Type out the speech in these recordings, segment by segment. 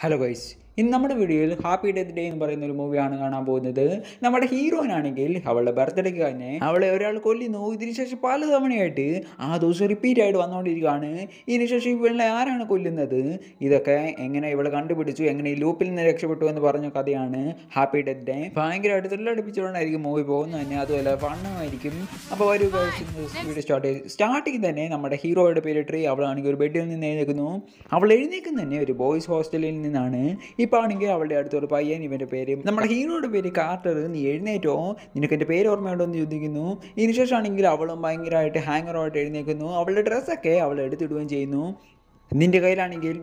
Hello guys, ഇന്ന് നമ്മുടെ വീഡിയോയിൽ ഹാപ്പി ഡെത്ത് ഡേ എന്ന് പറയുന്ന ഒരു മൂവിയാണ് കാണാൻ പോകുന്നത് നമ്മുടെ ഹീറോയിനാണെങ്കിൽ അവളുടെ ബർത്ത്ഡേക്ക് തന്നെ അവളെ ഒരാൾ കൊല്ലുന്നു ഇതിനുശേഷം പല തവണയായിട്ട് ആ ദിവസം റിപ്പീറ്റ് ആയിട്ട് വന്നുകൊണ്ടിരിക്കുകയാണ് ഇതിനുശേഷം ഇവളെ ആരാണ് കൊല്ലുന്നത് ഇതൊക്കെ എങ്ങനെ ഇവളെ കണ്ടുപിടിച്ചു എങ്ങനെ ഈ ലൂപ്പിൽ നിന്ന് രക്ഷപ്പെട്ടു എന്ന് പറഞ്ഞ കഥയാണ് ഹാപ്പി ഡെത്ത് ഡേ ഭയങ്കരമായിട്ട് തൊഴിലടുപ്പിച്ചുകൊണ്ടായിരിക്കും മൂവി പോകുന്നത് തന്നെ അതുപോലെ ഫണ്ണുമായിരിക്കും അപ്പോൾ ഒരു വീഡിയോ സ്റ്റാർട്ട് ചെയ്ത് സ്റ്റാർട്ടിങ് തന്നെ നമ്മുടെ ഹീറോയുടെ പേരിട്ട് അവളാണെങ്കിൽ ഒരു ബെഡിൽ നിന്ന് എഴുന്നേക്കുന്നു അവൾ എഴുന്നേക്കുന്ന തന്നെ ഒരു ബോയ്സ് ഹോസ്റ്റലിൽ നിന്നാണ് ഇപ്പോൾ ആണെങ്കിൽ അവളുടെ അടുത്ത് ഒരു പയ്യൻ ഇവൻ്റെ പേര് നമ്മുടെ ഹീറോയുടെ പേര് കാർട്ടർ നീ എഴുന്നേറ്റോ നിനക്ക് എൻ്റെ പേര് ഓർമ്മയുണ്ടോ എന്ന് ചോദിക്കുന്നു ആണെങ്കിൽ അവളും ഭയങ്കരമായിട്ട് ഹാങ്ങറായിട്ട് എഴുന്നേക്കുന്നു അവളുടെ ഡ്രസ്സൊക്കെ അവൾ എടുത്തിടുകയും ചെയ്യുന്നു നിൻ്റെ കയ്യിലാണെങ്കിൽ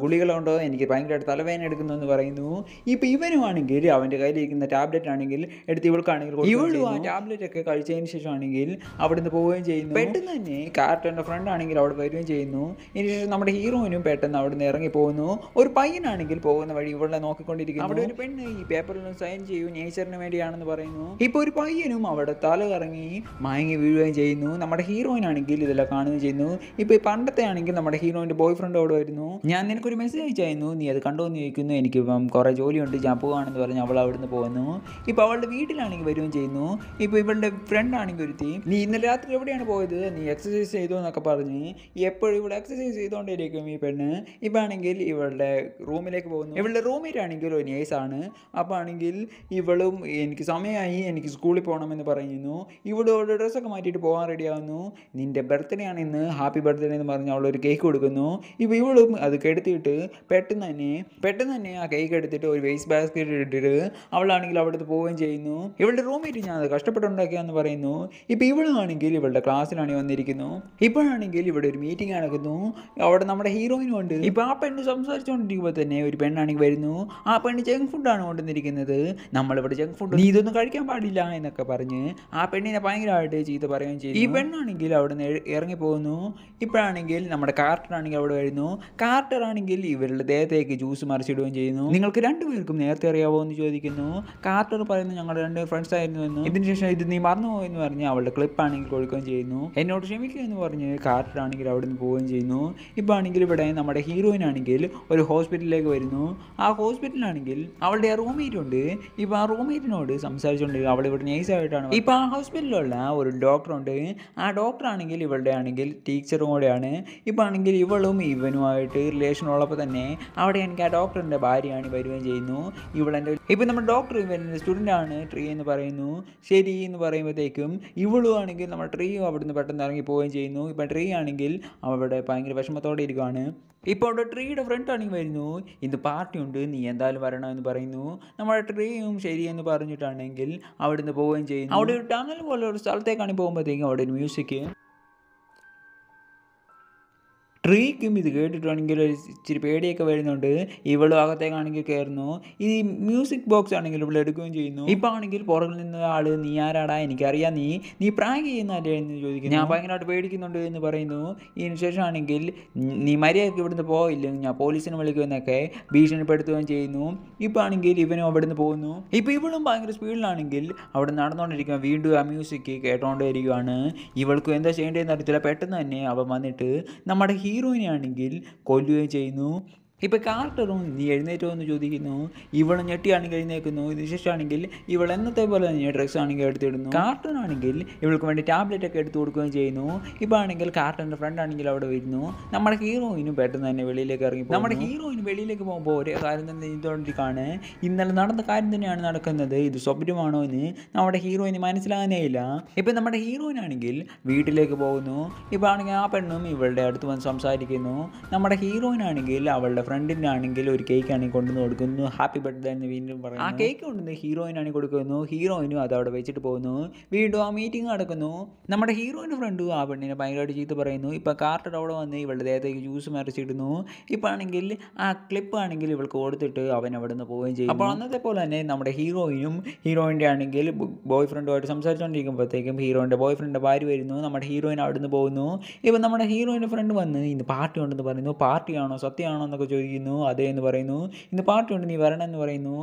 ഗുളികളുണ്ടോ എനിക്ക് ഭയങ്കരമായിട്ട് തലവേദന എടുക്കുന്നു എന്ന് പറയുന്നു ഇപ്പോൾ ഇവനുമാണെങ്കിൽ അവൻ്റെ കയ്യിലിരിക്കുന്ന ടാബ്ലറ്റ് ആണെങ്കിൽ എടുത്ത് ഇവൾക്കാണെങ്കിൽ ഇവളും ആ ടാബ്ലറ്റ് ഒക്കെ കഴിച്ചതിന് ശേഷമാണെങ്കിൽ അവിടുന്ന് പോവുകയും ചെയ്യുന്നു പെട്ടെന്ന് തന്നെ ക്യാരക്ടറിൻ്റെ ഫ്രണ്ട് ആണെങ്കിൽ അവിടെ വരികയും ചെയ്യുന്നു ഇതിന് ശേഷം നമ്മുടെ ഹീറോയിനും പെട്ടെന്ന് അവിടുന്ന് ഇറങ്ങി പോകുന്നു ഒരു പയ്യനാണെങ്കിൽ പോകുന്ന വഴി ഇവളെ നോക്കിക്കൊണ്ടിരിക്കുന്നു അവിടെ ഒരു പെണ്ണ് ഈ പേപ്പറിൽ സൈൻ ചെയ്യൂ നേച്ചറിന് വേണ്ടിയാണെന്ന് പറയുന്നു ഇപ്പോൾ ഒരു പയ്യനും അവിടെ തല കറങ്ങി മയങ്ങി വീഴുകയും ചെയ്യുന്നു നമ്മുടെ ഹീറോയിൻ ആണെങ്കിൽ ഇതെല്ലാം കാണുകയും ചെയ്യുന്നു ഇപ്പോൾ പണ്ടത്തെ ആണെങ്കിൽ നമ്മുടെ ഹീറോയിൻ്റെ ബോയ് ബോയ് ഫ്രണ്ടോടുമായിരുന്നു ഞാൻ നിനക്കൊരു മെസ്സേജ് അയച്ചായിരുന്നു നീ അത് കണ്ടോ എന്ന് ചോദിക്കുന്നു ഇപ്പം കുറേ ജോലിയുണ്ട് ഞാൻ പോകുകയാണെന്ന് പറഞ്ഞ് അവൾ അവിടുന്ന് പോകുന്നു ഇപ്പോൾ അവളുടെ വീട്ടിലാണെങ്കിൽ വരികയും ചെയ്യുന്നു ഇപ്പോൾ ഇവളുടെ ഫ്രണ്ടാണെങ്കിൽ ഒരുത്തി നീ ഇന്നലെ രാത്രി എവിടെയാണ് പോയത് നീ എക്സസൈസ് ചെയ്തു എന്നൊക്കെ പറഞ്ഞ് എപ്പോഴും ഇവിടെ എക്സസൈസ് ചെയ്തുകൊണ്ടിരിക്കും ഈ പെണ്ണ് ആണെങ്കിൽ ഇവളുടെ റൂമിലേക്ക് പോകുന്നു ഇവളുടെ റൂംമേറ്റാണെങ്കിൽ ഒരു നേഴ്സാണ് അപ്പോൾ ആണെങ്കിൽ ഇവളും എനിക്ക് സമയമായി എനിക്ക് സ്കൂളിൽ പോകണമെന്ന് പറയുന്നു ഇവളോട് ഡ്രസ്സൊക്കെ മാറ്റിയിട്ട് പോകാൻ റെഡിയാവുന്നു നിൻ്റെ ബർത്ത്ഡേ ആണ് ഇന്ന് ഹാപ്പി ബർത്ത്ഡേ എന്ന് പറഞ്ഞ് അവളൊരു കേക്ക് കൊടുക്കുന്നു ഇപ്പോൾ ഇവളും അത് കെടുത്തിയിട്ട് പെട്ടെന്ന് തന്നെ പെട്ടെന്ന് തന്നെ ആ കൈ കെടുത്തിട്ട് ഒരു വേസ്റ്റ് ബാസ്ക്കറ്റ് ഇട്ടിട്ട് അവളാണെങ്കിൽ അവിടുത്തെ പോവുകയും ചെയ്യുന്നു ഇവളുടെ റൂംമേറ്റ് ഞാൻ അത് കഷ്ടപ്പെട്ടുണ്ടാക്കിയെന്ന് പറയുന്നു ഇപ്പോൾ ഇവളാണെങ്കിൽ ഇവളുടെ ക്ലാസ്സിലാണ് വന്നിരിക്കുന്നു ഇപ്പോഴാണെങ്കിൽ ഇവിടെ ഒരു മീറ്റിംഗ് നടക്കുന്നു അവിടെ നമ്മുടെ ഹീറോയിനും ഉണ്ട് ഇപ്പം ആ പെണ്ണ് സംസാരിച്ചുകൊണ്ടിരിക്കുമ്പോൾ തന്നെ ഒരു പെണ്ണാണെങ്കിൽ വരുന്നു ആ പെണ്ണ് ജങ്ക് ഫുഡാണ് കൊണ്ടുവന്നിരിക്കുന്നത് നമ്മളിവിടെ ജങ്ക് ഫുഡ് നീ ഇതൊന്നും കഴിക്കാൻ പാടില്ല എന്നൊക്കെ പറഞ്ഞ് ആ പെണ്ണിനെ ഭയങ്കരമായിട്ട് ചീത്ത പറയുകയും ചെയ്യും ഈ പെണ്ണാണെങ്കിൽ അവിടെ നിന്ന് ഇറങ്ങി പോകുന്നു ഇപ്പോഴാണെങ്കിൽ നമ്മുടെ കാർട്ടനാണെങ്കിൽ അവിടെ രക്ഷപ്പെടുമായിരുന്നു കാർട്ടർ ആണെങ്കിൽ ഇവരുടെ ദേഹത്തേക്ക് ജ്യൂസ് മറിച്ചിടുകയും ചെയ്യുന്നു നിങ്ങൾക്ക് രണ്ടുപേർക്കും നേരത്തെ അറിയാവോ എന്ന് ചോദിക്കുന്നു കാർട്ടർ പറയുന്നത് ഞങ്ങളുടെ രണ്ട് ഫ്രണ്ട്സ് ആയിരുന്നു എന്ന് ഇതിനുശേഷം ഇത് നീ മറന്നു എന്ന് പറഞ്ഞ് അവളുടെ ക്ലിപ്പ് ആണെങ്കിൽ കൊടുക്കുകയും ചെയ്യുന്നു എന്നോട് ക്ഷമിക്കുക എന്ന് പറഞ്ഞ് കാർട്ടർ ആണെങ്കിൽ അവിടെ നിന്ന് പോവുകയും ചെയ്യുന്നു ഇപ്പോൾ ആണെങ്കിൽ ഇവിടെ നമ്മുടെ ഹീറോയിൻ ആണെങ്കിൽ ഒരു ഹോസ്പിറ്റലിലേക്ക് വരുന്നു ആ ഹോസ്പിറ്റലാണെങ്കിൽ അവളുടെ റൂംമേറ്റ് ഉണ്ട് ഇപ്പോൾ ആ റൂംമേറ്റിനോട് സംസാരിച്ചുകൊണ്ട് അവൾ ഇവിടെ ആയിട്ടാണ് ഇപ്പോൾ ആ ഹോസ്പിറ്റലിലുള്ള ഒരു ഡോക്ടറുണ്ട് ആ ഡോക്ടർ ആണെങ്കിൽ ഇവളുടെ ആണെങ്കിൽ ടീച്ചറും കൂടെയാണ് ഇപ്പോൾ ആണെങ്കിൽ ഇവളും ഇവനുമായിട്ട് റിലേഷൻ ഉള്ളപ്പോൾ തന്നെ അവിടെ എനിക്ക് ആ ഡോക്ടറിൻ്റെ ഭാര്യയാണ് വരികയും ചെയ്യുന്നു ഇവളെൻ്റെ ഇപ്പം നമ്മുടെ ഡോക്ടർ ഇവൻ്റെ സ്റ്റുഡൻ്റ് ആണ് ട്രീ എന്ന് പറയുന്നു ശരി എന്ന് പറയുമ്പോഴത്തേക്കും ഇവളും ആണെങ്കിൽ നമ്മൾ ട്രീ അവിടുന്ന് പെട്ടെന്ന് ഇറങ്ങി പോവുകയും ചെയ്യുന്നു ഇപ്പം ട്രീ ആണെങ്കിൽ അവിടെ ഭയങ്കര വിഷമത്തോടെ ഇരിക്കുകയാണ് ഇപ്പോൾ അവിടെ ട്രീയുടെ ഫ്രണ്ട് ആണെങ്കിൽ വരുന്നു ഇത് പാർട്ടി ഉണ്ട് നീ എന്തായാലും വരണമെന്ന് പറയുന്നു നമ്മുടെ ട്രീയും ശരിയെന്ന് പറഞ്ഞിട്ടാണെങ്കിൽ അവിടുന്ന് പോവുകയും ചെയ്യുന്നു അവിടെ ഒരു ടണൽ പോലെ ഒരു സ്ഥലത്തേക്കാണ് പോകുമ്പോഴത്തേക്കും അവിടെ ഒരു മ്യൂസിക് ട്രീക്കും ഇത് കേട്ടിട്ടാണെങ്കിൽ ഒരു ഇച്ചിരി പേടിയൊക്കെ വരുന്നുണ്ട് ഇവളും അകത്തേക്കാണെങ്കിൽ കയറുന്നു ഈ മ്യൂസിക് ബോക്സ് ആണെങ്കിൽ ഇവിടെ എടുക്കുകയും ചെയ്യുന്നു ഇപ്പം ആണെങ്കിൽ പുറകിൽ നിന്ന് ആള് നീ ആരാടാ എനിക്കറിയാം നീ നീ പ്രാങ്ക് ചെയ്യുന്നല്ലേ എന്ന് ചോദിക്കുന്നു ഞാൻ ഭയങ്കരമായിട്ട് പേടിക്കുന്നുണ്ട് എന്ന് പറയുന്നു ഇതിനുശേഷം ആണെങ്കിൽ നീ മര്യാദയ്ക്ക് ഇവിടുന്ന് പോയില്ലെങ്കിൽ ഞാൻ പോലീസിനെ വിളിക്കുമെന്നൊക്കെ ഭീഷണിപ്പെടുത്തുകയും ചെയ്യുന്നു ഇപ്പം ആണെങ്കിൽ ഇവനും അവിടുന്ന് പോകുന്നു ഇപ്പം ഇവളും ഭയങ്കര സ്പീഡിലാണെങ്കിൽ അവിടെ നടന്നുകൊണ്ടിരിക്കുക വീണ്ടും ആ മ്യൂസിക് കേട്ടോണ്ടേ ഇരിക്കുവാണ് ഇവൾക്കും എന്താ ചെയ്യേണ്ടതെന്ന് അറിയത്തില്ല പെട്ടെന്ന് തന്നെ അവൻ വന്നിട്ട് നമ്മുടെ ഹീ ഹീറോയിനെ ആണെങ്കിൽ കൊല്ലുകയും ചെയ്യുന്നു ഇപ്പോൾ കാർട്ടറും നീ എഴുന്നേറ്റോ എന്ന് ചോദിക്കുന്നു ഇവൾ ഞെട്ടിയാണെങ്കിൽ എഴുന്നേക്കുന്നു ഇതിനുശേഷമാണെങ്കിൽ ഇവൾ എന്നത്തെ പോലെ തന്നെ ഡ്രഗ്സ് ആണെങ്കിൽ എടുത്തിടുന്നു കാർട്ടൺ ആണെങ്കിൽ ഇവൾക്ക് വേണ്ടി ടാബ്ലറ്റ് ഒക്കെ എടുത്തു കൊടുക്കുകയും ചെയ്യുന്നു ഇപ്പോൾ ആണെങ്കിൽ കാർട്ടൻ്റെ ഫ്രണ്ട് ആണെങ്കിൽ അവിടെ വരുന്നു നമ്മുടെ ഹീറോയിനും പെട്ടെന്ന് തന്നെ വെളിയിലേക്ക് ഇറങ്ങി നമ്മുടെ ഹീറോയിന് വെളിയിലേക്ക് പോകുമ്പോൾ ഒരേ കാര്യം തന്നെ ചെയ്തുകൊണ്ടിരിക്കുകയാണ് ഇന്നലെ നടന്ന കാര്യം തന്നെയാണ് നടക്കുന്നത് ഇത് സ്വപ്നമാണോ എന്ന് നമ്മുടെ ഹീറോയിന് മനസ്സിലാകാനേ ഇല്ല ഇപ്പം നമ്മുടെ ഹീറോയിനാണെങ്കിൽ വീട്ടിലേക്ക് പോകുന്നു ഇപ്പോൾ ആണെങ്കിൽ ആ പെണ്ണും ഇവളുടെ അടുത്ത് വന്ന് സംസാരിക്കുന്നു നമ്മുടെ ഹീറോയിനാണെങ്കിൽ അവളുടെ ആണെങ്കിൽ ഒരു കേക്ക് ആണെങ്കിൽ കൊണ്ടുവന്ന് കൊടുക്കുന്നു ഹാപ്പി ബർത്ത്ഡേ എന്ന് വീണ്ടും പറയുന്നു ആ കേക്ക് കൊണ്ടുവന്ന് ഹീറോയിനാണെങ്കിൽ കൊടുക്കുന്നു ഹീറോയിനും അത് അവിടെ വെച്ചിട്ട് പോകുന്നു വീണ്ടും ആ മീറ്റിംഗ് നടക്കുന്നു നമ്മുടെ ഹീറോയിൻ്റെ ഫ്രണ്ടും ആ പെണ്ണിനെ ഭയങ്കരമായിട്ട് ചീത്ത പറയുന്നു ഇപ്പോൾ കാർട്ടർ അവിടെ വന്ന് ഇവളുടെ ദേഹത്തേക്ക് ജ്യൂസ് മറിച്ചിടുന്നു ഇപ്പം ആണെങ്കിൽ ആ ക്ലിപ്പ് ആണെങ്കിൽ ഇവൾക്ക് കൊടുത്തിട്ട് അവൻ അവിടെ നിന്ന് പോവുകയും ചെയ്യും അപ്പോൾ അന്നത്തെ പോലെ തന്നെ നമ്മുടെ ഹീറോയിനും ഹീറോയിൻ്റെ ആണെങ്കിൽ ബോയ് ഫ്രണ്ടുമായിട്ട് സംസാരിച്ചുകൊണ്ടിരിക്കുമ്പോഴത്തേക്കും ഹീറോയിൻ്റെ ബോയ് ഫ്രണ്ട് ഭാര്യ വരുന്നു നമ്മുടെ ഹീറോയിൻ നിന്ന് പോകുന്നു ഇപ്പം നമ്മുടെ ഹീറോയിൻ്റെ ഫ്രണ്ട് വന്ന് ഇന്ന് പാർട്ടി ഉണ്ടെന്ന് പറയുന്നു പാർട്ടിയാണോ സത്യമാണോ എന്നൊക്കെ ചോദിച്ചു ചോദിക്കുന്നു അതെ എന്ന് പറയുന്നു ഇന്ന് പാട്ടുണ്ട് നീ വരണം എന്ന് പറയുന്നു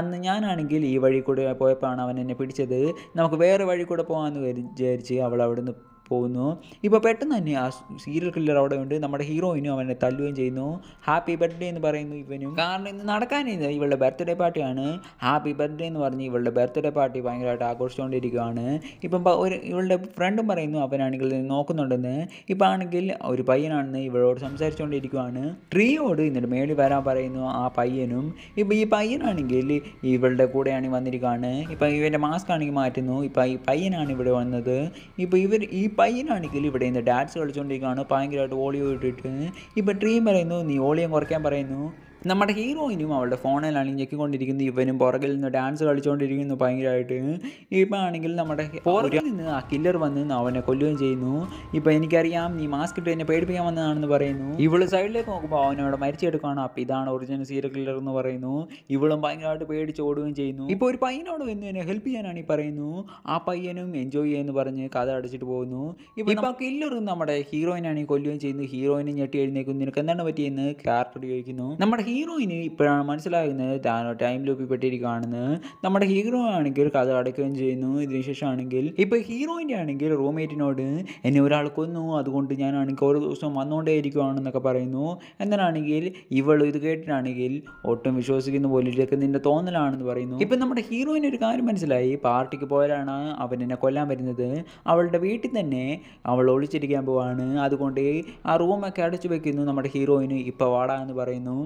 അന്ന് ഞാനാണെങ്കിൽ ഈ വഴി കൂടെ പോയപ്പോഴാണ് അവൻ എന്നെ പിടിച്ചത് നമുക്ക് വേറെ വഴി കൂടെ പോകാമെന്ന് വിചാരിച്ച് അവൾ അവിടുന്ന് പോകുന്നു ഇപ്പോൾ പെട്ടെന്ന് തന്നെ ആ സീരിയൽ കില്ലർ അവിടെ ഉണ്ട് നമ്മുടെ ഹീറോയിനും അവനെ തല്ലുകയും ചെയ്യുന്നു ഹാപ്പി ബർത്ത്ഡേ എന്ന് പറയുന്നു ഇവനും കാരണം ഇന്ന് നടക്കാനില്ല ഇവളുടെ ബർത്ത്ഡേ പാർട്ടിയാണ് ഹാപ്പി ബർത്ത്ഡേ എന്ന് പറഞ്ഞ് ഇവളുടെ ബർത്ത്ഡേ പാർട്ടി ഭയങ്കരമായിട്ട് ആഘോഷിച്ചുകൊണ്ടിരിക്കുകയാണ് ഇപ്പം ഒരു ഇവളുടെ ഫ്രണ്ടും പറയുന്നു അവനാണെങ്കിൽ നോക്കുന്നുണ്ടെന്ന് ഇപ്പം ആണെങ്കിൽ ഒരു പയ്യനാണെന്ന് ഇവളോട് സംസാരിച്ചുകൊണ്ടിരിക്കുകയാണ് ട്രീയോട് എന്നിട്ട് മേളിൽ വരാൻ പറയുന്നു ആ പയ്യനും ഇപ്പം ഈ പയ്യനാണെങ്കിൽ ഇവളുടെ കൂടെയാണ് വന്നിരിക്കുകയാണ് ഇപ്പം ഇവൻ്റെ മാസ്ക് ആണെങ്കിൽ മാറ്റുന്നു ഇപ്പം ഈ പയ്യനാണ് ഇവിടെ വന്നത് ഇപ്പം ഇവർ ഈ പയ്യനാണെങ്കിൽ ഇവിടെ നിന്ന് ഡാൻസ് കളിച്ചുകൊണ്ടിരിക്കുകയാണ് ഭയങ്കരമായിട്ട് ഓളി പോയിട്ടിട്ട് ഇപ്പോൾ ഡ്രീം പറയുന്നു നീ ഓളിയും കുറയ്ക്കാൻ പറയുന്നു നമ്മുടെ ഹീറോയിനും അവളുടെ ഫോണിലാണ് ഞെക്കിക്കൊണ്ടിരിക്കുന്ന ഇവനും പുറകിൽ നിന്ന് ഡാൻസ് കളിച്ചുകൊണ്ടിരിക്കുന്നു ഭയങ്കരമായിട്ട് ഇപ്പം ആണെങ്കിൽ നമ്മുടെ പുറകിൽ നിന്ന് ആ കില്ലർ വന്ന് അവനെ കൊല്ലുകയും ചെയ്യുന്നു ഇപ്പം എനിക്കറിയാം നീ മാസ്ക് ഇട്ട് എന്നെ പേടിപ്പിക്കാൻ വന്നതാണെന്ന് പറയുന്നു ഇവള് സൈഡിലേക്ക് നോക്കുമ്പോൾ അവനവിടെ മരിച്ചെടുക്കുകയാണ് അപ്പം ഇതാണ് ഒറിജിനൽ സീരിയൽ കില്ലർ എന്ന് പറയുന്നു ഇവളും ഭയങ്കരമായിട്ട് പേടിച്ച് ഓടുകയും ചെയ്യുന്നു ഇപ്പോൾ ഒരു പയ്യനോട് വന്ന് എന്നെ ഹെൽപ്പ് ചെയ്യാനാണ് ഈ പറയുന്നു ആ പയ്യനും എൻജോയ് ചെയ്യുന്നു പറഞ്ഞ് കഥ അടച്ചിട്ട് പോകുന്നു ഇപ്പം ആ കില്ലറും നമ്മുടെ ഹീറോയിനാണ് ഈ കൊല്ലുകയും ചെയ്യുന്നു ഹീറോയിനെ ഞെട്ടി എഴുന്നേക്കുന്നു നിനക്ക് എന്താണ് പറ്റിയെന്ന് ക്യാരക്ടർ ചോദിക്കുന്നു നമ്മുടെ ഹീറോയിന് ഇപ്പോഴാണ് മനസ്സിലാകുന്നത് താൻ ടൈം ലൂപ്പിൽ പെട്ടിരിക്കുകയാണെന്ന് നമ്മുടെ ഹീറോ ആണെങ്കിൽ കഥ അടയ്ക്കുകയും ചെയ്യുന്നു ഇതിനുശേഷം ആണെങ്കിൽ ഇപ്പോൾ ഹീറോയിൻ്റെ ആണെങ്കിൽ റൂംമേറ്റിനോട് എന്നെ ഒരാൾ കൊന്നു അതുകൊണ്ട് ഞാനാണെങ്കിൽ ഓരോ ദിവസവും വന്നുകൊണ്ടേയിരിക്കുകയാണെന്നൊക്കെ പറയുന്നു എന്നാണെങ്കിൽ ഇവൾ ഇത് കേട്ടിട്ടാണെങ്കിൽ ഒട്ടും വിശ്വസിക്കുന്ന പോലെ ഇതൊക്കെ നിന്റെ തോന്നലാണെന്ന് പറയുന്നു ഇപ്പം നമ്മുടെ ഹീറോയിൻ്റെ ഒരു കാര്യം മനസ്സിലായി പാർട്ടിക്ക് പോയാലാണ് അവൻ എന്നെ കൊല്ലാൻ വരുന്നത് അവളുടെ വീട്ടിൽ തന്നെ അവൾ ഒളിച്ചിരിക്കാൻ പോവാണ് അതുകൊണ്ട് ആ റൂമൊക്കെ അടച്ചു വെക്കുന്നു നമ്മുടെ ഹീറോയിന് ഇപ്പോൾ വാടാ എന്ന് പറയുന്നു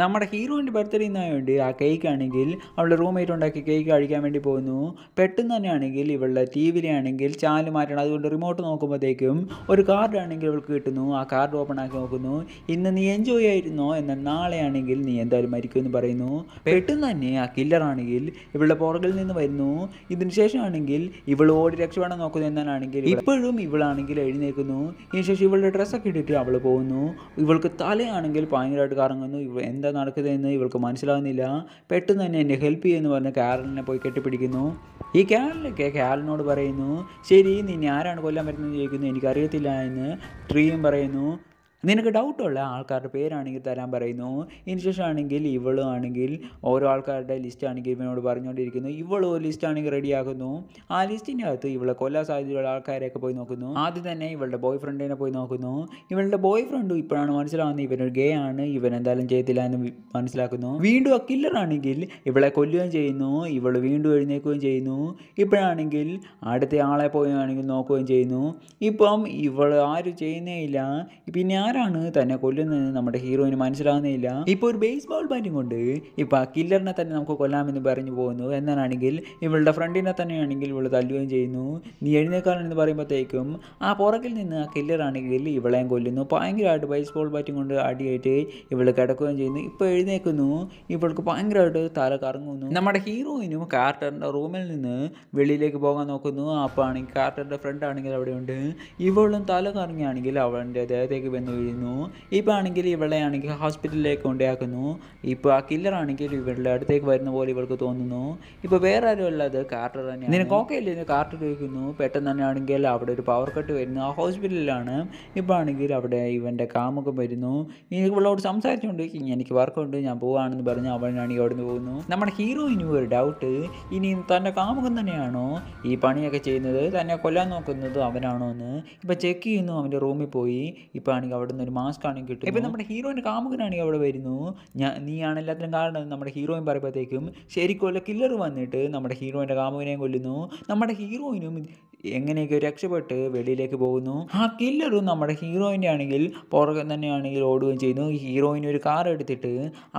നമ്മുടെ ഹീറോയിൻ്റെ ബർത്ത്ഡേ വേണ്ടി ആ കേക്ക് ആണെങ്കിൽ അവളുടെ റൂംമേറ്റ് ഉണ്ടാക്കി കേക്ക് കഴിക്കാൻ വേണ്ടി പോകുന്നു പെട്ടെന്ന് തന്നെയാണെങ്കിൽ ഇവളുടെ ടി വിയിലാണെങ്കിൽ ചാനൽ മാറ്റണം അതുകൊണ്ട് റിമോട്ട് നോക്കുമ്പോഴത്തേക്കും ഒരു കാർഡ് ആണെങ്കിൽ അവൾക്ക് കിട്ടുന്നു ആ കാർഡ് ഓപ്പൺ ആക്കി നോക്കുന്നു ഇന്ന് നീ എൻജോയ് ആയിരുന്നോ എന്നാൽ നാളെയാണെങ്കിൽ നീ എന്തായാലും മരിക്കുമെന്ന് പറയുന്നു പെട്ടെന്ന് തന്നെ ആ കില്ലർ ആണെങ്കിൽ ഇവളുടെ പുറകിൽ നിന്ന് വരുന്നു ഇതിന് ശേഷമാണെങ്കിൽ ഇവൾ ഓടി രക്ഷപ്പെടാൻ നോക്കുന്നു എന്നാണെങ്കിൽ ഇപ്പോഴും ഇവളാണെങ്കിൽ എഴുന്നേൽക്കുന്നു ഇതിനുശേഷം ഇവളുടെ ഡ്രസ്സൊക്കെ ഇട്ടിട്ട് അവൾ പോകുന്നു ഇവൾക്ക് തലയാണെങ്കിൽ ഭയങ്കരമായിട്ട് കറങ്ങുന്നു എന്താ നടക്കുന്നതെന്ന് ഇവൾക്ക് മനസ്സിലാകുന്നില്ല പെട്ടെന്ന് തന്നെ എന്നെ ഹെൽപ്പ് ചെയ്യുമെന്ന് പറഞ്ഞ് കാരലിനെ പോയി കെട്ടിപ്പിടിക്കുന്നു ഈ കാരലൊക്കെ കാരലിനോട് പറയുന്നു ശരി നിന്നെ ആരാണ് കൊല്ലാൻ പറ്റുന്നത് ചോദിക്കുന്നു എനിക്കറിയത്തില്ല എന്ന് ട്രീയും പറയുന്നു നിനക്ക് ഡൗട്ടുള്ള ആൾക്കാരുടെ പേരാണെങ്കിൽ തരാൻ പറയുന്നു ഇൻസ്റ്റേഷൻ ആണെങ്കിൽ ഇവളും ആണെങ്കിൽ ഓരോ ആൾക്കാരുടെ ലിസ്റ്റ് ആണെങ്കിൽ ഇവനോട് പറഞ്ഞുകൊണ്ടിരിക്കുന്നു ഇവളോ ലിസ്റ്റ് ആണെങ്കിൽ റെഡിയാക്കുന്നു ആ ലിസ്റ്റിൻ്റെ അകത്ത് ഇവളെ കൊല്ലാൻ സാധ്യതയുള്ള ആൾക്കാരെയൊക്കെ പോയി നോക്കുന്നു ആദ്യം തന്നെ ഇവളുടെ ബോയ് ഫ്രണ്ടിനെ പോയി നോക്കുന്നു ഇവളുടെ ബോയ് ഫ്രണ്ടും ഇപ്പോഴാണ് മനസ്സിലാവുന്നത് ഇവനൊരു ഗേ ആണ് ഇവൻ എന്തായാലും ചെയ്യത്തില്ല എന്ന് മനസ്സിലാക്കുന്നു വീണ്ടും ആ കില്ലറാണെങ്കിൽ ഇവളെ കൊല്ലുകയും ചെയ്യുന്നു ഇവൾ വീണ്ടും എഴുന്നേൽക്കുകയും ചെയ്യുന്നു ഇപ്പോഴാണെങ്കിൽ അടുത്ത ആളെ പോയി ആണെങ്കിൽ നോക്കുകയും ചെയ്യുന്നു ഇപ്പം ഇവൾ ആരും ചെയ്യുന്നേ ഇല്ല പിന്നെ ആരാണ് തന്നെ കൊല്ലുന്നതെന്ന് നമ്മുടെ ഹീറോയിന് മനസ്സിലാവുന്നില്ല ഇപ്പൊ ഒരു ബേസ്ബോൾ ബാറ്റും കൊണ്ട് ഇപ്പൊ ആ കില്ലറിനെ തന്നെ നമുക്ക് കൊല്ലാമെന്ന് പറഞ്ഞു പോകുന്നു എന്നാണെങ്കിൽ ഇവളുടെ ഫ്രണ്ടിനെ തന്നെയാണെങ്കിൽ ഇവൾ തല്ലുകയും ചെയ്യുന്നു നീ എന്ന് പറയുമ്പോഴത്തേക്കും ആ പുറകിൽ നിന്ന് ആ കില്ലറാണെങ്കിൽ ഇവളെയും കൊല്ലുന്നു ഭയങ്കരമായിട്ട് ബേസ്ബോൾ ബാറ്റും കൊണ്ട് അടിയായിട്ട് ഇവൾ കിടക്കുകയും ചെയ്യുന്നു ഇപ്പൊ എഴുന്നേക്കുന്നു ഇവൾക്ക് ഭയങ്കരമായിട്ട് തല കറങ്ങുന്നു നമ്മുടെ ഹീറോയിനും കാർട്ടറിന്റെ റൂമിൽ നിന്ന് വെളിയിലേക്ക് പോകാൻ നോക്കുന്നു അപ്പാണെങ്കിൽ കാർട്ടറിന്റെ ഫ്രണ്ട് ആണെങ്കിൽ അവിടെയുണ്ട് ഇവളും തല കറങ്ങിയാണെങ്കിൽ അവളുടെ ദേഹത്തേക്ക് വന്നു കൊണ്ടുപോയിരുന്നു ഇപ്പോൾ ആണെങ്കിൽ ഇവളെ ആണെങ്കിൽ ഹോസ്പിറ്റലിലേക്ക് കൊണ്ടുപോയാക്കുന്നു ഇപ്പോൾ ആ കില്ലറാണെങ്കിൽ ഇവളുടെ അടുത്തേക്ക് വരുന്ന പോലെ ഇവൾക്ക് തോന്നുന്നു ഇപ്പോൾ വേറെ ആരും അത് കാർട്ടർ തന്നെ നിനക്ക് ഓക്കെ ഇല്ലേ കാർട്ടർ ചോദിക്കുന്നു പെട്ടെന്ന് തന്നെ ആണെങ്കിൽ അവിടെ ഒരു പവർ കട്ട് വരുന്നു ആ ഹോസ്പിറ്റലിലാണ് ഇപ്പോൾ ആണെങ്കിൽ അവിടെ ഇവൻ്റെ കാമൊക്കെ വരുന്നു എനിക്ക് ഇവളോട് സംസാരിച്ചുകൊണ്ട് എനിക്ക് വർക്കുണ്ട് ഞാൻ പോവാണെന്ന് പറഞ്ഞ് അവനാണെങ്കിൽ അവിടെ നിന്ന് പോകുന്നു നമ്മുടെ ഹീറോയിന് ഒരു ഡൗട്ട് ഇനി തൻ്റെ കാമുകം തന്നെയാണോ ഈ പണിയൊക്കെ ചെയ്യുന്നത് തന്നെ കൊല്ലാൻ നോക്കുന്നത് അവനാണോ എന്ന് ഇപ്പോൾ ചെക്ക് ചെയ്യുന്നു അവൻ്റെ റൂമിൽ പോയി ഇപ്പോൾ ആണെങ്കിൽ അവിടെ അവിടെ നിന്ന് ഒരു മാസ്ക് ആണെങ്കിൽ കിട്ടും ഇപ്പം നമ്മുടെ ഹീറോയിൻ്റെ കാമുകനാണെങ്കിൽ അവിടെ വരുന്നു ഞാൻ നീയാണ് എല്ലാത്തിനും കാരണം നമ്മുടെ ഹീറോയിൻ പറയുമ്പോഴത്തേക്കും ശരിക്കുമല്ല കില്ലർ വന്നിട്ട് നമ്മുടെ ഹീറോയിൻ്റെ കാമുകനെയും കൊല്ലുന്നു നമ്മുടെ ഹീറോയിനും എങ്ങനെയൊക്കെ രക്ഷപ്പെട്ട് വെളിയിലേക്ക് പോകുന്നു ആ കില്ലറും നമ്മുടെ ഹീറോയിൻ്റെ ആണെങ്കിൽ പുറകെ തന്നെയാണെങ്കിൽ ഓടുകയും ചെയ്യുന്നു ഹീറോയിൻ ഒരു കാർ എടുത്തിട്ട്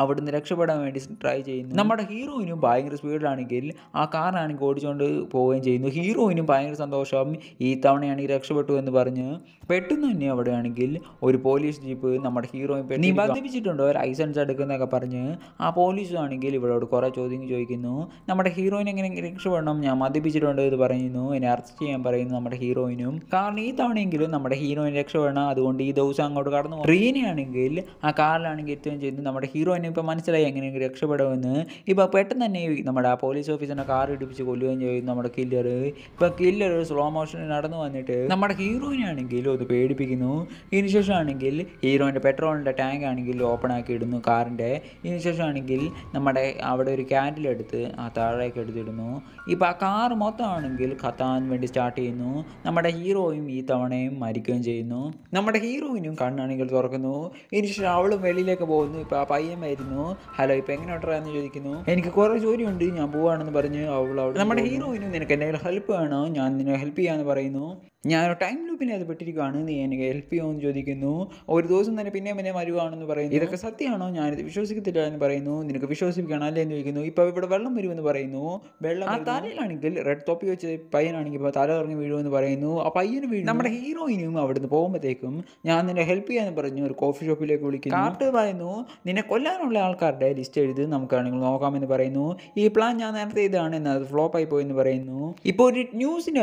അവിടുന്ന് രക്ഷപ്പെടാൻ വേണ്ടി ട്രൈ ചെയ്യുന്നു നമ്മുടെ ഹീറോയിനും ഭയങ്കര സ്പീഡിലാണെങ്കിൽ ആ കാറാണെങ്കിൽ ഓടിച്ചുകൊണ്ട് പോവുകയും ചെയ്യുന്നു ഹീറോയിനും ഭയങ്കര സന്തോഷം ഈ തവണയാണെങ്കിൽ രക്ഷപ്പെട്ടു എന്ന് പറഞ്ഞ് പെട്ടെന്ന് തന്നെ അവിടെയാണെങ്കിൽ ഒരു ഒരു പോലീസ് ജീപ്പ് നമ്മുടെ ഹീറോയും നീ ബന്ധിപ്പിച്ചിട്ടുണ്ടോ ഒരു ലൈസൻസ് എടുക്കുന്നൊക്കെ പറഞ്ഞ് ആ പോലീസ് ആണെങ്കിൽ ഇവിടോട് കുറേ ചോദ്യം ചോദിക്കുന്നു നമ്മുടെ ഹീറോയിൻ എങ്ങനെ രക്ഷപ്പെടണം ഞാൻ മദ്യപിച്ചിട്ടുണ്ട് ഇത് പറയുന്നു എന്നെ അറസ്റ്റ് ചെയ്യാൻ പറയുന്നു നമ്മുടെ ഹീറോയിനും കാരണം ഈ തവണയെങ്കിലും നമ്മുടെ ഹീറോയിൻ രക്ഷപ്പെടണം അതുകൊണ്ട് ഈ ദിവസം അങ്ങോട്ട് കടന്നു റീനയാണെങ്കിൽ ആ കാറിലാണെങ്കിൽ എത്തുകയും ചെയ്യുന്നു നമ്മുടെ ഹീറോയിനെ ഇപ്പോൾ മനസ്സിലായി എങ്ങനെയെങ്കിലും രക്ഷപ്പെടുമെന്ന് ഇപ്പോൾ പെട്ടെന്ന് തന്നെ നമ്മുടെ ആ പോലീസ് ഓഫീസറിനെ കാർ ഇടിപ്പിച്ച് കൊല്ലുകയും ചെയ്യും നമ്മുടെ കില്ലർ ഇപ്പോൾ കില്ലർ സ്ലോ മോഷനിൽ നടന്നു വന്നിട്ട് നമ്മുടെ ഹീറോയിനാണെങ്കിൽ ഒന്ന് പേടിപ്പിക്കുന്നു ഇതിനുശേഷമാണ് ആണെങ്കിൽ ഹീറോയിൻ്റെ പെട്രോളിൻ്റെ ടാങ്ക് ആണെങ്കിൽ ഓപ്പൺ ആക്കി ഇടുന്നു കാറിൻ്റെ ഇതിനുശേഷം ആണെങ്കിൽ നമ്മുടെ അവിടെ ഒരു ക്യാൻഡിൽ എടുത്ത് ആ താഴേക്ക് എടുത്തിടുന്നു ഇപ്പം ആ കാർ മൊത്തം ആണെങ്കിൽ കത്താൻ വേണ്ടി സ്റ്റാർട്ട് ചെയ്യുന്നു നമ്മുടെ ഹീറോയും ഈ തവണയും മരിക്കുകയും ചെയ്യുന്നു നമ്മുടെ ഹീറോയിനും കണ്ണാണെങ്കിൽ തുറക്കുന്നു ഇതിനുശേഷം അവളും വെളിയിലേക്ക് പോകുന്നു ഇപ്പോൾ ആ പയ്യൻ വരുന്നു ഹലോ ഇപ്പോൾ എങ്ങനെ ഓർഡർ എന്ന് ചോദിക്കുന്നു എനിക്ക് കുറേ ജോലിയുണ്ട് ഞാൻ പോവാണെന്ന് പറഞ്ഞ് അവൾ അവിടെ നമ്മുടെ ഹീറോയിനും നിനക്ക് എന്തെങ്കിലും ഹെൽപ്പ് വേണോ ഞാൻ നിന്നെ ഹെൽപ്പ് ചെയ്യാമെന്ന് പറയുന്നു ഞാൻ ടൈം ലൂപ്പിനെ അത് പെട്ടിരിക്കുകയാണ് നീ എനിക്ക് ഹെൽപ്പ് ചെയ്യുമോ എന്ന് ചോദിക്കുന്നു ഒരു ദിവസം തന്നെ പിന്നെ പിന്നെ വരുവാണെന്ന് പറയുന്നു ഇതൊക്കെ സത്യമാണോ ഞാനിത് വിശ്വസിക്കത്തില്ല എന്ന് പറയുന്നു നിനക്ക് വിശ്വസിപ്പിക്കണം അല്ലേ എന്ന് ചോദിക്കുന്നു ഇപ്പോൾ ഇവിടെ വെള്ളം വരുമെന്ന് പറയുന്നു വെള്ളം ആ തലയിലാണെങ്കിൽ റെഡ് തൊപ്പി വെച്ച് പയ്യനാണെങ്കിൽ ഇപ്പോൾ തല ഇറങ്ങി വീഴുമെന്ന് പറയുന്നു ആ പയ്യന് വീഴും നമ്മുടെ ഹീറോയിനും അവിടുന്ന് പോകുമ്പോഴത്തേക്കും ഞാൻ നിന്നെ ഹെൽപ്പ് ചെയ്യാന്ന് പറഞ്ഞു ഒരു കോഫി ഷോപ്പിലേക്ക് വിളിക്കുന്നു കാർട്ട് പറയുന്നു നിന്നെ കൊല്ലാനുള്ള ആൾക്കാരുടെ ലിസ്റ്റ് എഴുതി നമുക്കാണെങ്കിൽ നോക്കാമെന്ന് പറയുന്നു ഈ പ്ലാൻ ഞാൻ നേരത്തെ ഇതാണ് എന്നാൽ ഫ്ലോപ്പായി പോയെന്ന് പറയുന്നു ഇപ്പോൾ ഒരു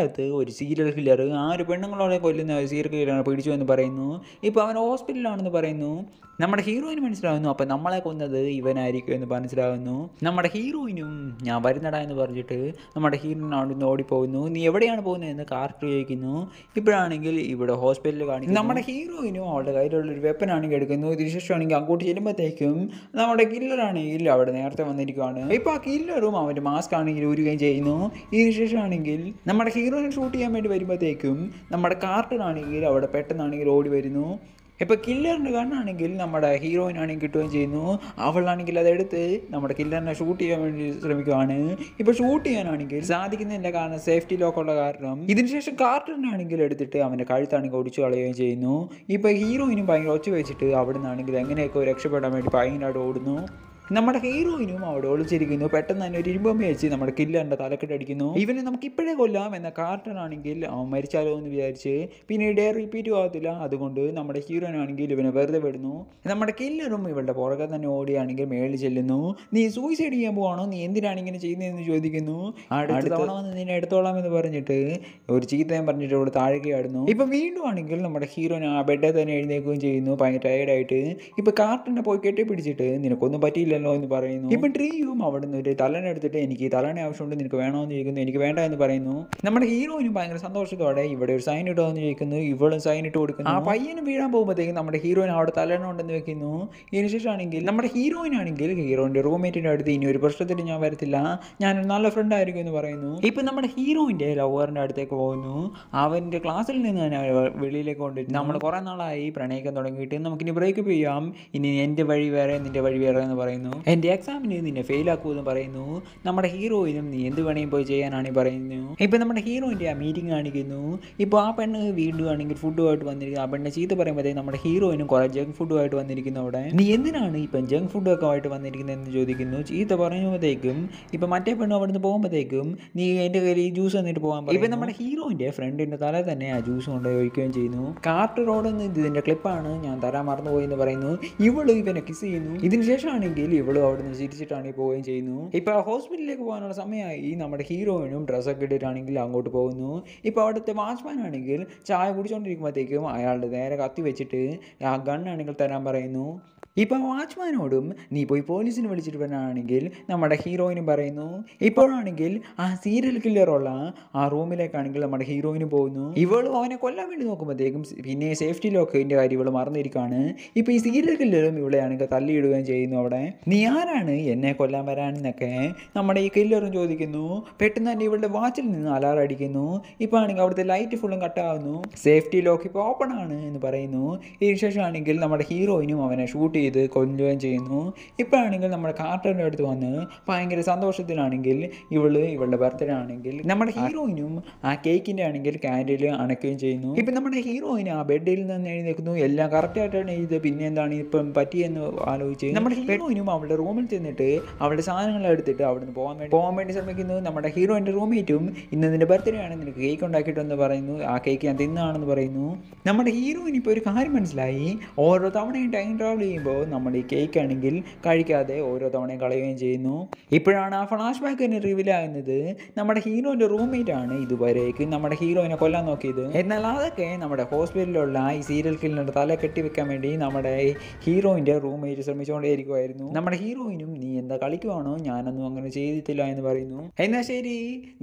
അകത്ത് ഒരു സീരിയൽ കില്ലർ ആ ആര് പെണ്ണുങ്ങളോടെ കൊല്ലുന്ന സീരിയൽ കില്ലറാണ് പിടിച്ചു എന്ന് പറയുന്നു ഇപ്പോൾ അവൻ ഹോസ്പിറ്റലിലാണെന്ന് പറയുന്നു നമ്മുടെ ഹീറോയിന് മനസ്സിലാവുന്നു അപ്പം നമ്മളെ കൊന്നത് ഇവനായിരിക്കും എന്ന് മനസ്സിലാവുന്നു നമ്മുടെ ഹീറോയിനും ഞാൻ വരുന്നടാ എന്ന് പറഞ്ഞിട്ട് നമ്മുടെ ഹീറോയിൻ അവിടെ നിന്ന് ഓടിപ്പോകുന്നു നീ എവിടെയാണ് പോകുന്നത് എന്ന് കാർട്ട് ചോദിക്കുന്നു ഇപ്പോഴാണെങ്കിൽ ഇവിടെ ഹോസ്പിറ്റലിൽ കാണിക്കും നമ്മുടെ ഹീറോയിനും അവളുടെ കയ്യിലുള്ളൊരു വെപ്പനാണെങ്കിൽ എടുക്കുന്നു ഇതിനുശേഷമാണെങ്കിൽ അങ്ങോട്ട് ചെല്ലുമ്പോഴത്തേക്കും നമ്മുടെ കില്ലറാണെങ്കിൽ അവിടെ നേരത്തെ വന്നിരിക്കുകയാണ് ഇപ്പോൾ ആ കില്ലറും അവൻ്റെ മാസ്ക് ആണെങ്കിൽ ഊരുകയും ചെയ്യുന്നു ഇതിനുശേഷമാണെങ്കിൽ നമ്മുടെ ഹീറോയിൻ ഷൂട്ട് ചെയ്യാൻ വേണ്ടി വരുമ്പോഴത്തേക്കും വരുമ്പോഴും നമ്മുടെ കാർട്ടൂണാണെങ്കിൽ അവിടെ പെട്ടെന്നാണെങ്കിൽ ഓടി വരുന്നു ഇപ്പോൾ കില്ലറിൻ്റെ കണ്ണാണെങ്കിൽ നമ്മുടെ ഹീറോയിൻ ആണെങ്കിൽ കിട്ടുകയും ചെയ്യുന്നു അവളാണെങ്കിൽ അതെടുത്ത് നമ്മുടെ കില്ലറിനെ ഷൂട്ട് ചെയ്യാൻ വേണ്ടി ശ്രമിക്കുകയാണ് ഇപ്പോൾ ഷൂട്ട് ചെയ്യാനാണെങ്കിൽ സാധിക്കുന്നതിൻ്റെ കാരണം സേഫ്റ്റി ലോക്കുള്ള കാരണം ഇതിനുശേഷം കാർട്ടൂണിനാണെങ്കിൽ എടുത്തിട്ട് അവൻ്റെ കഴുത്താണെങ്കിൽ ഒടിച്ചു കളയുകയും ചെയ്യുന്നു ഇപ്പോൾ ഹീറോയിനും ഭയങ്കര ഒച്ച വെച്ചിട്ട് അവിടെ നിന്നാണെങ്കിൽ എങ്ങനെയൊക്കെ രക്ഷപ്പെടാൻ വേണ്ടി ഭയങ്കരമായിട്ട് ഓടുന്നു നമ്മുടെ ഹീറോയിനും അവിടെ ഒളിച്ചിരിക്കുന്നു പെട്ടെന്ന് തന്നെ ഒരു ഇരുമ്പം വെച്ച് നമ്മുടെ കില്ലാണ്ട് തലക്കെട്ട് അടിക്കുന്നു ഇവനെ നമുക്ക് ഇപ്പോഴേ കൊല്ലാം എന്ന കാർട്ടൺ ആണെങ്കിൽ അവൻ മരിച്ചാലോ എന്ന് വിചാരിച്ച് പിന്നീട് റിപ്പീറ്റ് ആകത്തില്ല അതുകൊണ്ട് നമ്മുടെ ഹീറോയിനാണെങ്കിൽ ഇവനെ വെറുതെ വിടുന്നു നമ്മുടെ കില്ലറും ഇവളുടെ പുറകെ തന്നെ ഓടിയാണെങ്കിൽ മേളിൽ ചെല്ലുന്നു നീ സൂയിസൈഡ് ചെയ്യാൻ പോവാണോ നീ എന്തിനാണ് ഇങ്ങനെ ചെയ്യുന്നതെന്ന് ചോദിക്കുന്നു അടുത്ത തവണ നിന്നെ എടുത്തോളാം എന്ന് പറഞ്ഞിട്ട് ഒരു ചീത്തയും പറഞ്ഞിട്ട് ഇവിടെ താഴേക്ക് ഇപ്പൊ വീണ്ടും ആണെങ്കിൽ നമ്മുടെ ഹീറോൻ ആ ബെഡിൽ തന്നെ എഴുന്നേക്കുകയും ചെയ്യുന്നു ഭയങ്കര ടയർഡായിട്ട് ഇപ്പൊ കാർട്ടിനെ പോയി കെട്ടിപ്പിടിച്ചിട്ട് പിടിച്ചിട്ട് നിനക്കൊന്നും പറ്റിയില്ല ഇല്ലല്ലോ എന്ന് പറയുന്നു ഇപ്പം ട്രീയും അവിടെ നിന്ന് ഒരു തലേനെ എടുത്തിട്ട് എനിക്ക് തലേനെ ആവശ്യമുണ്ട് നിനക്ക് എന്ന് ചോദിക്കുന്നു എനിക്ക് വേണ്ട എന്ന് പറയുന്നു നമ്മുടെ ഹീറോയിനും ഭയങ്കര സന്തോഷത്തോടെ ഇവിടെ ഒരു സൈൻ ഇട്ടോ എന്ന് ചോദിക്കുന്നു ഇവളും സൈൻ ഇട്ട് കൊടുക്കുന്നു ആ പയ്യനും വീഴാൻ പോകുമ്പോഴത്തേക്കും നമ്മുടെ ഹീറോയിൻ അവിടെ തലേണ ഉണ്ടെന്ന് വെക്കുന്നു ഇതിനുശേഷമാണെങ്കിൽ നമ്മുടെ ഹീറോയിൻ ആണെങ്കിൽ ഹീറോയിൻ്റെ റൂംമേറ്റിൻ്റെ അടുത്ത് ഇനി ഒരു പ്രശ്നത്തിന് ഞാൻ വരത്തില്ല ഞാനൊരു നല്ല ഫ്രണ്ട് ആയിരിക്കും എന്ന് പറയുന്നു ഇപ്പം നമ്മുടെ ഹീറോയിൻ്റെ ലവറിൻ്റെ അടുത്തേക്ക് പോകുന്നു അവൻ്റെ ക്ലാസ്സിൽ നിന്ന് തന്നെ വെളിയിലേക്ക് കൊണ്ടിട്ട് നമ്മൾ കുറേ നാളായി പ്രണയിക്കാൻ തുടങ്ങിയിട്ട് നമുക്കിനി ബ്രേക്ക് ചെയ്യാം ഇനി എൻ്റെ വഴി വേറെ നിൻ്റെ വഴി വേറെ എന്ന് പറയുന്നു പറയുന്നു എൻ്റെ എക്സാമിന് നിന്നെ ഫെയിലാക്കുമെന്ന് പറയുന്നു നമ്മുടെ ഹീറോയിനും നീ എന്ത് വേണേലും പോയി ചെയ്യാനാണ് പറയുന്നു ഇപ്പൊ നമ്മുടെ ഹീറോയിന്റെ ആ മീറ്റിംഗ് കാണിക്കുന്നു ഇപ്പൊ ആ പെണ്ണ് വീണ്ടും ആണെങ്കിൽ ഫുഡുമായിട്ട് വന്നിരിക്കുന്നു ആ പെണ്ണ് ചീത്ത പറയുമ്പോഴത്തേക്ക് നമ്മുടെ ഹീറോയിനും കുറേ ജങ്ക് ഫുഡുമായിട്ട് വന്നിരിക്കുന്നു അവിടെ നീ എന്തിനാണ് ഇപ്പം ജങ്ക് ഫുഡൊക്കെ ആയിട്ട് വന്നിരിക്കുന്നത് എന്ന് ചോദിക്കുന്നു ചീത്ത പറയുമ്പോഴത്തേക്കും ഇപ്പൊ മറ്റേ പെണ്ണും നിന്ന് പോകുമ്പോഴത്തേക്കും നീ എന്റെ കയ്യിൽ ഈ ജ്യൂസ് വന്നിട്ട് പോകാൻ പറയും ഇപ്പൊ നമ്മുടെ ഹീറോയിൻ്റെ ഫ്രണ്ടിൻ്റെ തല തന്നെ ആ ജ്യൂസ് കൊണ്ട് ഒഴിക്കുകയും ചെയ്യുന്നു കാർട്ട് റോഡ് ഇതിന്റെ ഇതിൻ്റെ ക്ലിപ്പാണ് ഞാൻ തരാൻ മറന്നുപോയി എന്ന് പറയുന്നു ഇവള് ഇവനെ കിസ് ചെയ്യുന്നു ഇതിനുശേഷമാണെങ്കിൽ വേണ്ടി ഇവളും അവിടെ നിന്ന് ചിരിച്ചിട്ടാണ് പോവുകയും ചെയ്യുന്നു ഇപ്പൊ ഹോസ്പിറ്റലിലേക്ക് പോകാനുള്ള സമയമായി ഈ നമ്മുടെ ഹീറോയിനും ഡ്രസ്സൊക്കെ ഇട്ടിട്ടാണെങ്കിൽ അങ്ങോട്ട് പോകുന്നു ഇപ്പൊ അവിടുത്തെ വാച്ച്മാൻ ആണെങ്കിൽ ചായ കുടിച്ചോണ്ടിരിക്കുമ്പോഴത്തേക്കും അയാളുടെ നേരെ കത്തി വെച്ചിട്ട് ആ ഗണ്ണാണെങ്കിൽ തരാൻ പറയുന്നു ഇപ്പോൾ വാച്ച്മാനോടും നീ പോയി പോലീസിനെ വിളിച്ചിട്ട് വരാനാണെങ്കിൽ നമ്മുടെ ഹീറോയിനും പറയുന്നു ഇപ്പോഴാണെങ്കിൽ ആ സീരിയൽ കില്ലറുള്ള ആ റൂമിലേക്കാണെങ്കിൽ നമ്മുടെ ഹീറോയിന് പോകുന്നു ഇവൾ അവനെ കൊല്ലാൻ വേണ്ടി നോക്കുമ്പോഴത്തേക്കും പിന്നെ സേഫ്റ്റി ലോക്കിൻ്റെ കാര്യം ഇവൾ മറന്നിരിക്കുകയാണ് ഇപ്പോൾ ഈ സീരിയൽ കില്ലറും ഇവളെയാണെങ്കിൽ തള്ളിയിടുകയും ചെയ്യുന്നു അവിടെ നീ ആരാണ് എന്നെ കൊല്ലാൻ വരാനെന്നൊക്കെ നമ്മുടെ ഈ കില്ലറും ചോദിക്കുന്നു പെട്ടെന്ന് തന്നെ ഇവളുടെ വാച്ചിൽ നിന്ന് അലാറം അടിക്കുന്നു ഇപ്പോൾ ആണെങ്കിൽ അവിടുത്തെ ലൈറ്റ് ഫുള്ളും കട്ടാകുന്നു സേഫ്റ്റി ലോക്ക് ഇപ്പോൾ ഓപ്പൺ ആണ് എന്ന് പറയുന്നു ഇതിന് നമ്മുടെ ഹീറോയിനും അവനെ ഷൂട്ട് ചെയ്ത് കൊല്ലുകയും ചെയ്യുന്നു ഇപ്പോഴാണെങ്കിൽ നമ്മുടെ കാർട്ടറിൻ്റെ അടുത്ത് വന്ന് ഭയങ്കര സന്തോഷത്തിലാണെങ്കിൽ ഇവള് ഇവളുടെ ബർത്ത്ഡേ ആണെങ്കിൽ നമ്മുടെ ഹീറോയിനും ആ കേക്കിൻ്റെ ആണെങ്കിൽ ക്യാൻഡിൽ അണയ്ക്കുകയും ചെയ്യുന്നു ഇപ്പം നമ്മുടെ ഹീറോയിൻ ആ ബെഡിൽ നിന്ന് എഴുതി നിൽക്കുന്നു എല്ലാം കറക്റ്റായിട്ടാണ് എഴുതിയത് പിന്നെ എന്താണ് ഇപ്പം പറ്റിയെന്ന് ആലോചിച്ച് നമ്മുടെ ഹീറോയിനും അവളുടെ റൂമിൽ ചെന്നിട്ട് അവളുടെ സാധനങ്ങൾ എടുത്തിട്ട് അവിടുന്ന് പോകാൻ വേണ്ടി പോകാൻ വേണ്ടി ശ്രമിക്കുന്നു നമ്മുടെ ഹീറോയിൻ്റെ റൂംമേറ്റും ഇന്ന് നിൻ്റെ ബർത്ത്ഡേ ആണ് നിനക്ക് കേക്ക് ഉണ്ടാക്കിയിട്ടെന്ന് പറയുന്നു ആ കേക്ക് ഞാൻ തിന്നാണെന്ന് പറയുന്നു നമ്മുടെ ഹീറോയിൻ ഇപ്പോൾ ഒരു കാര്യം മനസ്സിലായി ഓരോ തവണയും ടൈം ട്രാവൽ ചെയ്യുമ്പോൾ നമ്മൾ ഈ കേക്ക് ആണെങ്കിൽ കഴിക്കാതെ ഓരോ തവണയും കളയുകയും ചെയ്യുന്നു ഇപ്പോഴാണ് ആ ഫ്ലാഷ് ബാക്ക് തന്നെ റിവീൽ നമ്മുടെ ഹീറോൻ്റെ റൂംമേറ്റ് ആണ് ഇതുവരേക്കും നമ്മുടെ ഹീറോയിനെ കൊല്ലാൻ നോക്കിയത് എന്നാൽ അതൊക്കെ നമ്മുടെ ഹോസ്പിറ്റലിലുള്ള ഈ സീരിയൽ കില്ലറിൻ്റെ തല കെട്ടിവെക്കാൻ വേണ്ടി നമ്മുടെ ഹീറോയിൻ്റെ റൂംമേറ്റ് ശ്രമിച്ചുകൊണ്ടേയിരിക്കുമായിരുന്നു നമ്മുടെ ഹീറോയിനും നീ എന്താ കളിക്കുവാണോ ഞാനൊന്നും അങ്ങനെ ചെയ്തിട്ടില്ല എന്ന് പറയുന്നു എന്നാൽ ശരി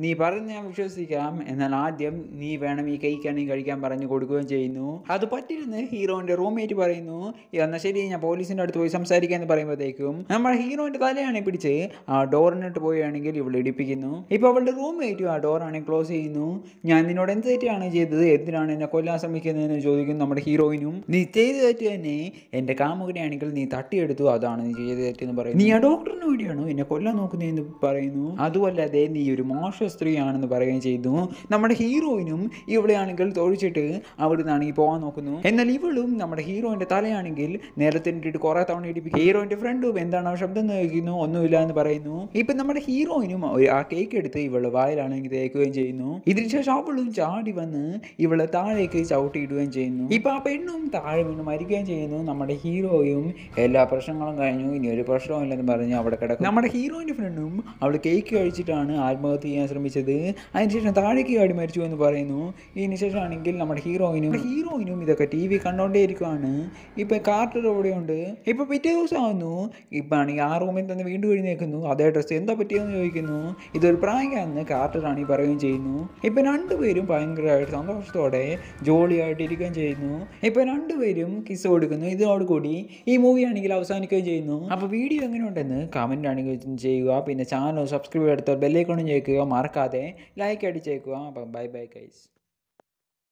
നീ പറഞ്ഞ് ഞാൻ വിശ്വസിക്കാം എന്നാൽ ആദ്യം നീ വേണം ഈ കഴിക്കാണെങ്കിൽ കഴിക്കാൻ പറഞ്ഞു കൊടുക്കുകയും ചെയ്യുന്നു അത് പറ്റില്ലെന്ന് ഹീറോയിൻ്റെ റൂംമേറ്റ് പറയുന്നു എന്നാൽ ശരി ഞാൻ പോലീസ് പോലീസിൻ്റെ അടുത്ത് പോയി സംസാരിക്കുക എന്ന് പറയുമ്പോഴത്തേക്കും നമ്മൾ ഹീറോയിൻ്റെ തലയാണ് പിടിച്ച് ആ ഡോറിനോട്ട് പോയാണെങ്കിൽ ഇവൾ ഇടിപ്പിക്കുന്നു ഇപ്പോൾ അവളുടെ ആയിട്ട് ആ ഡോറാണെങ്കിൽ ക്ലോസ് ചെയ്യുന്നു ഞാൻ നിന്നോട് എന്ത് തെറ്റാണ് ചെയ്തത് എന്തിനാണ് എന്നെ കൊല്ലാൻ ശ്രമിക്കുന്നതെന്ന് ചോദിക്കുന്നു നമ്മുടെ ഹീറോയിനും നീ ചെയ്ത് തെറ്റ് തന്നെ എൻ്റെ കാമുകനെയാണെങ്കിൽ നീ തട്ടിയെടുത്തു അതാണ് നീ ചെയ്ത് തെറ്റെന്ന് പറയുന്നു നീ ആ ഡോക്ടറിന് വേണ്ടിയാണോ എന്നെ കൊല്ലാൻ നോക്കുന്നതെന്ന് പറയുന്നു അതുമല്ലാതെ നീ ഒരു മോശ സ്ത്രീയാണെന്ന് പറയുകയും ചെയ്തു നമ്മുടെ ഹീറോയിനും ഇവിടെയാണെങ്കിൽ തൊഴിച്ചിട്ട് അവിടെ നിന്നാണെങ്കിൽ പോകാൻ നോക്കുന്നു എന്നാൽ ഇവളും നമ്മുടെ ഹീറോയിൻ്റെ തലയാണെങ്കിൽ നേരത്തെ വേണ്ടിയിട്ട് കുറെ തവണ ഇടിപ്പിക്കും ഹീറോയിന്റെ ഫ്രണ്ടും എന്താണ് ആ ശബ്ദം കഴിക്കുന്നു ഒന്നുമില്ല എന്ന് പറയുന്നു ഇപ്പൊ നമ്മുടെ ഹീറോയിനും ആ കേക്ക് എടുത്ത് ഇവള് വായിലാണെങ്കിൽ തേക്കുകയും ചെയ്യുന്നു ഇതിനുശേഷം അവളും ചാടി വന്ന് ഇവളെ താഴേക്ക് ചവിട്ടിയിടുകയും ചെയ്യുന്നു ഇപ്പൊ ആ പെണ്ണും താഴെ വീണ് മരിക്കുകയും ചെയ്യുന്നു നമ്മുടെ ഹീറോയും എല്ലാ പ്രശ്നങ്ങളും കഴിഞ്ഞു ഇനി ഒരു പ്രശ്നവും ഇല്ലെന്ന് പറഞ്ഞു അവിടെ കിടക്കും നമ്മുടെ ഹീറോയിന്റെ ഫ്രണ്ടും അവൾ കേക്ക് കഴിച്ചിട്ടാണ് ആത്മഹത്യ ചെയ്യാൻ ശ്രമിച്ചത് അതിനുശേഷം താഴേക്ക് ചാടി മരിച്ചു എന്ന് പറയുന്നു ഇതിനുശേഷം ആണെങ്കിൽ നമ്മുടെ ഹീറോയിനും ഹീറോയിനും ഇതൊക്കെ ടി വി ഇരിക്കുവാണ് ഇപ്പൊ കാർട്ടർ എവിടെയുണ്ട് ഉണ്ട് ഇപ്പോൾ പിറ്റേ ദിവസമാകുന്നു ഇപ്പാണെങ്കിൽ ആ റൂമിൽ തന്നെ വീണ്ടും എഴുന്നേക്കുന്നു അതേ ഡ്രസ്സ് എന്താ പറ്റിയെന്ന് ചോദിക്കുന്നു ഇതൊരു കാർട്ടർ കാർട്ടറാണി പറയുകയും ചെയ്യുന്നു ഇപ്പം രണ്ടുപേരും ഭയങ്കരമായിട്ട് സന്തോഷത്തോടെ ജോളിയായിട്ട് ഇരിക്കുകയും ചെയ്യുന്നു ഇപ്പം രണ്ടുപേരും കിസ് കൊടുക്കുന്നു ഇതോടുകൂടി ഈ മൂവി ആണെങ്കിൽ അവസാനിക്കുകയും ചെയ്യുന്നു അപ്പോൾ വീഡിയോ എങ്ങനെയുണ്ടെന്ന് കമന്റ് ആണെങ്കിൽ ചെയ്യുക പിന്നെ ചാനൽ സബ്സ്ക്രൈബ് എടുത്ത ബെല്ലേക്കോണും ചേക്കുക മറക്കാതെ ലൈക്ക് അടിച്ചേക്കുക അപ്പം ബൈ ബൈ കൈസ്